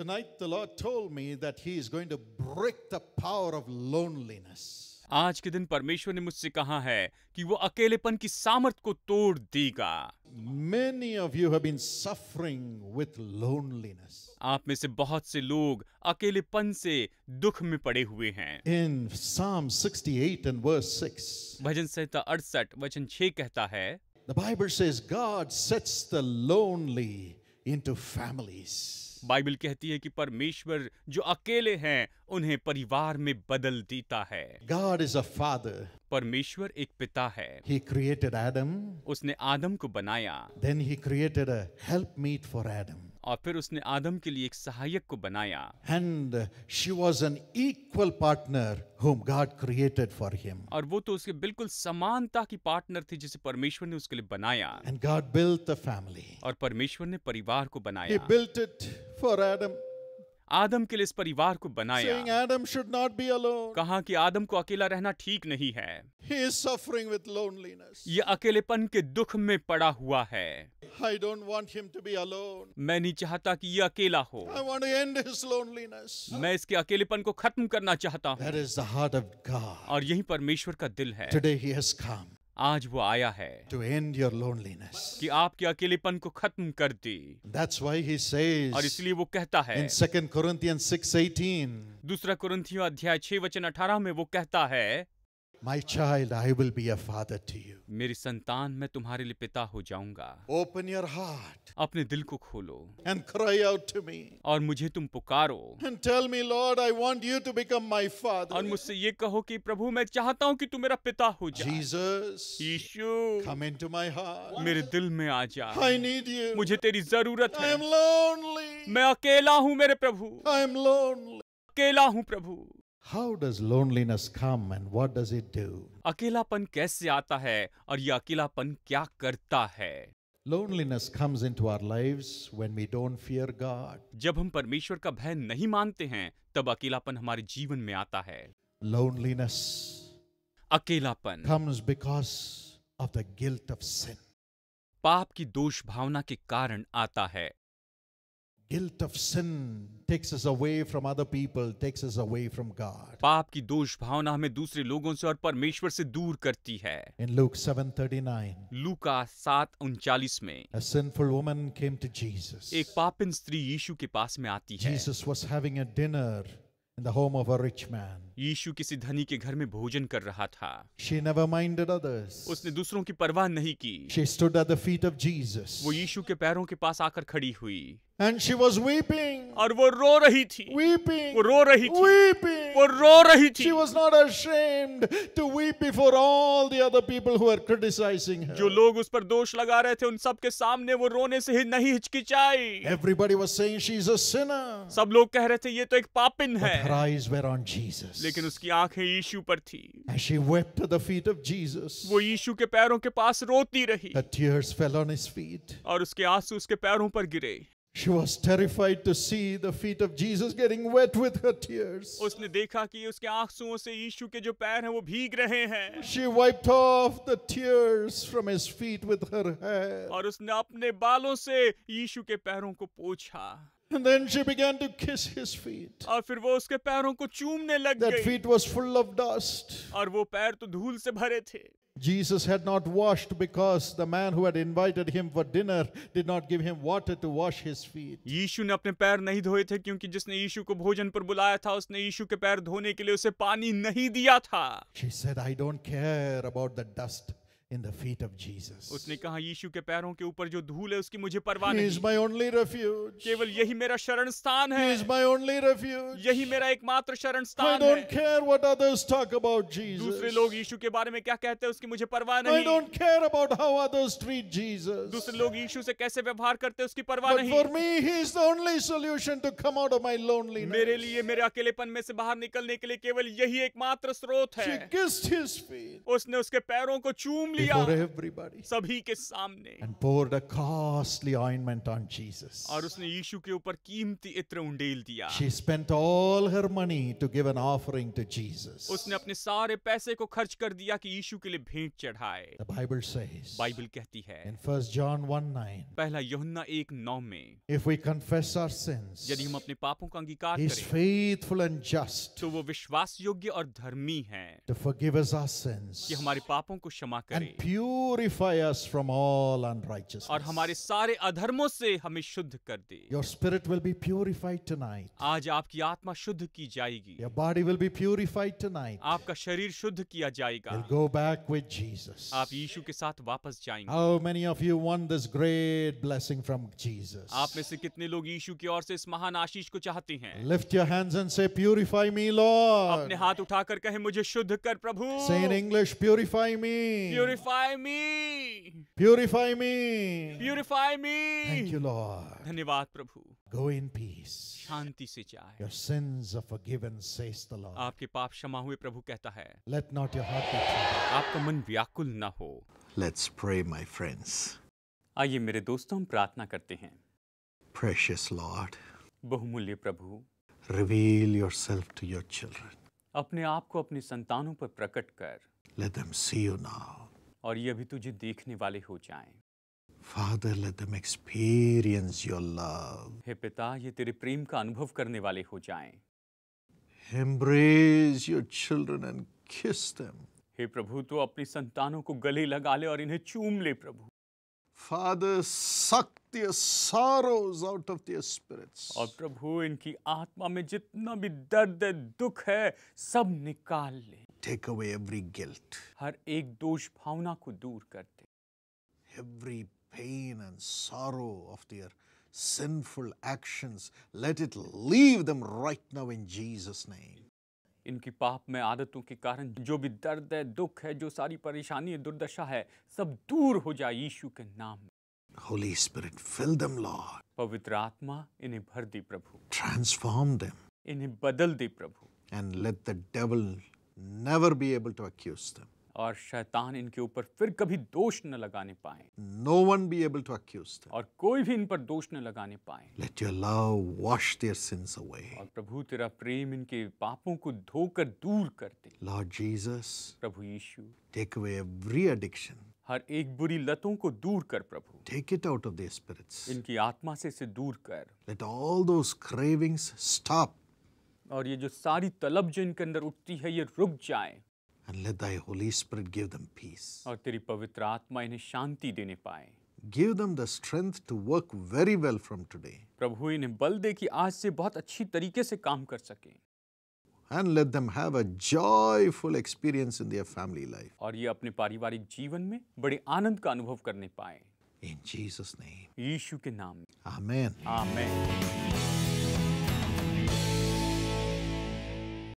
Tonight, the Lord told me that He is going to break the power of loneliness. आज के दिन परमेश्वर ने मुझसे कहा है कि वो अकेलेपन की सामर्थ को तोड़ देगा many of you have been suffering with loneliness आप में से बहुत से लोग अकेलेपन से दुख में पड़े हुए हैं इन साम 68 एंड वर्स 6 भजन संहिता 68 वचन 6 कहता है the Bible says God sets the lonely into families Bible कहती है कि परमेश्वर जो अकेले हैं उन्हें परिवार में बदल देता है गॉड इज अ फादर परमेश्वर एक पिता है ही क्रिएटेड Adam. उसने आदम को बनाया Then he created help meet for Adam. और फिर उसने आदम के लिए एक सहायक को बनाया and she was an equal partner whom God created for him. और वो तो उसके बिल्कुल समानता की पार्टनर थी जिसे परमेश्वर ने उसके लिए बनाया And God built the family. और परमेश्वर ने परिवार को बनाया He built it for Adam. आदम के लिए इस परिवार को बनाया Saying Adam should not be alone. कहा कि आदम को अकेला रहना ठीक नहीं है He is suffering with loneliness. ये अकेलेपन के दुख में पड़ा हुआ है I don't want him to be alone. मैं नहीं चाहता कि ये अकेला हो I want to end his loneliness. मैं इसके अकेलेपन को खत्म करना चाहता हूँ और यही परमेश्वर का दिल है Today he has come. आज वो आया है टू एंड योर लोनलीनेस कि आपके अकेलेपन को खत्म कर दी दैट्स व्हाई ही सेज और इसलिए वो कहता है इन सेकंड कोरिंथियन 6:18 दूसरा कोरिंथियो अध्याय 6 वचन 18 में वो कहता है My child, I will be a father to you. मेरी संतान मैं तुम्हारे लिए पिता हो जाऊंगा ओपन योर हार्ट अपने दिल को खोलो and cry out to me और मुझे तुम पुकारो and tell me Lord I want you to become my father और मुझसे ये कहो कि प्रभु मैं चाहता हूँ कि तू मेरा पिता हो जाए Yeshu come into my heart मेरे दिल में आ जा आई नीड यू मुझे तेरी जरूरत है आई एम लोनली मैं अकेला हूँ मेरे प्रभु आई एम लोनली अकेला हूँ प्रभु How does loneliness come and what does it do? अकेलापन कैसे आता है और यह अकेलापन क्या करता है Loneliness comes into our lives when we don't fear God. जब हम परमेश्वर का भय नहीं मानते हैं तब अकेलापन हमारे जीवन में आता है Loneliness अकेलापन comes because of the guilt of sin. पाप की दोष भावना के कारण आता है guilt of sin takes us away from other people takes us away from god paap ki dosh bhavna hame dusre logon se aur parmeshwar se dur karti hai in luke 7:39 luka 7:39 mein a sinful woman came to jesus ek paapin stri yeshu ke paas mein aati hai jesus was having a dinner in the home of a rich man यीशु किसी धनी के घर में भोजन कर रहा था she never minded others उसने दूसरों की परवाह नहीं की she stood at the feet of jesus वो यीशु के पैरों के पास आकर खड़ी हुई And she was weeping. और वो रो रही थी weeping, वो रो रही थी weeping. वो रो रही थी she was not ashamed to weep before all the other people who were criticizing her. जो लोग उस पर दोष लगा रहे थे उन सब के सामने वो रोने से ही नहीं हिचकिचाई Everybody was saying she is a sinner. सब लोग कह रहे थे ये तो एक पापिन है But her eyes were on Jesus. लेकिन उसकी आंखें यीशु पर थी And she wept at the feet of Jesus. वो यीशु के पैरों के पास रोती रही Her tears fell on his feet. और उसके आंसू उसके पैरों पर गिरे She was terrified to see the feet of Jesus getting wet with her tears. उसने देखा कि उसके आंसुओं से यीशु के जो पैर हैं वो भीग रहे हैं. She wiped off the tears from his feet with her hair. और उसने अपने बालों से यीशु के पैरों को पोंछा. And then she began to kiss his feet. और फिर वो उसके पैरों को चूमने लग गई. That feet was full of dust. और वो पैर तो धूल से भरे थे. Jesus had not washed because the man who had invited him for dinner did not give him water to wash his feet. यीशु ने अपने पैर नहीं धोए थे क्योंकि जिसने यीशु को भोजन पर बुलाया था उसने यीशु के पैर धोने के लिए उसे पानी नहीं दिया था. She said I don't care about the dust. in the feet of Jesus. उसने कहा यीशु के पैरों के ऊपर जो धूल है उसकी मुझे परवाह नहीं। He is my only refuge. केवल यही मेरा शरण स्थान है। He is my only refuge. यही मेरा एकमात्र शरण स्थान है। I don't care what others talk about Jesus. दूसरे लोग यीशु के बारे में क्या कहते हैं उसकी मुझे परवाह नहीं। I don't care about how others treat Jesus. दूसरे लोग यीशु से कैसे व्यवहार करते हैं उसकी परवाह नहीं। for me he is the only solution to come out of my loneliness. मेरे लिए मेरे अकेलेपन में से बाहर निकलने के लिए केवल यही एकमात्र स्रोत है। She kissed his feet. उसने उसके पैरों को चूम और उसने यीशु के ऊपर कीमती इत्र उंडेल दिया she spent all her money to give an offering to Jesus उसने अपने सारे पैसे को खर्च कर दिया कि यीशु के लिए भेंट चढ़ाए द बाइबल सेज बाइबल कहती है इन फर्स्ट जॉन 1:9 पहला यूहन्ना 1:9 में if we confess our sins यदि हम अपने पापों का अंगीकार करें ही फेथफुल एंड जस्ट तो वो विश्वास योग्य और धर्मी है to forgive us our sins कि हमारे पापों को क्षमा करें purify us from all unrighteousness. और हमारे सारे अधर्मों से हमें शुद्ध कर दे Your spirit will be purified tonight. आज आपकी आत्मा शुद्ध की जाएगी Your body will be purified tonight. आपका शरीर शुद्ध किया जाएगा we'll go back with Jesus. आप यीशु के साथ वापस जाएंगे How many of you want this great blessing from Jesus? आप में से कितने लोग यीशु की ओर से इस महान आशीष को चाहते हैं Lift your hands and say purify me Lord. अपने हाथ उठाकर कहें मुझे शुद्ध कर प्रभु Say in English purify me. Purify purify me. Purify me. Purify me. Thank you, Lord. धन्यवाद प्रभु. Go in peace. शांति से जाए. Your sins are forgiven, says the Lord. आपके पाप क्षमा हुए प्रभु कहता है. Let not your heart be troubled. आपका मन व्याकुल न हो. Let's pray, my friends. आइए मेरे दोस्तों हम प्रार्थना करते हैं. Precious Lord. बहुमूल्य प्रभु. Reveal yourself to your children. अपने आप को अपनी संतानों पर प्रकट कर Let them see you now. और ये भी तुझे देखने वाले हो जाएं। Father, let them experience your love. हे पिता ये तेरे प्रेम का अनुभव करने वाले हो जाएं। Embrace your children and kiss them. हे प्रभु तो अपनी संतानों को गले लगा ले और इन्हें चूम ले प्रभु Father, suck their sorrows out of their spirits. और प्रभु इनकी आत्मा में जितना भी दर्द है दुख है सब निकाल ले take away every guilt. हर एक दोष भावना को दूर कर दे. Every pain and sorrow of their sinful actions, let it leave them right now in Jesus' name. इनकी पाप में आदतों के कारण जो भी दर्द है दुख है जो सारी परेशानी है दुर्दशा है सब दूर हो जाए यीशु के नाम में Holy Spirit, fill them, Lord. पवित्र आत्मा इन्हें भर दे प्रभु Transform them. इन्हें बदल दे प्रभु And let the devil never be able to accuse them. और शैतान इनके ऊपर फिर कभी दोष न लगाने पाए no one be able to accuse और कोई भी इन पर दोष न लगाने पाए let your love wash their sins away और प्रभु तेरा प्रेम इनके पापों को धोकर दूर कर दे लॉर्ड जीसस प्रभु यीशु टेक अवे एवरी एडिक्शन हर एक बुरी लतों को दूर कर प्रभु take it out of the spirits इनकी आत्मा से इसे दूर कर let all those cravings stop और ये जो सारी तलब जो इनके अंदर उठती है ये रुक जाए And let thy Holy Spirit give them peace. और तेरी पवित्र आत्मा इन्हें शांति देने पाए Give them the strength to work very well from today. प्रभु इन्हें बल दे कि आज से बहुत अच्छी तरीके से काम कर सकें. And let them have a joyful experience in their family life. और ये अपने पारिवारिक जीवन में बड़े आनंद का अनुभव करने पाए. In Jesus name. यीशु के नाम में. Amen. Amen. Amen.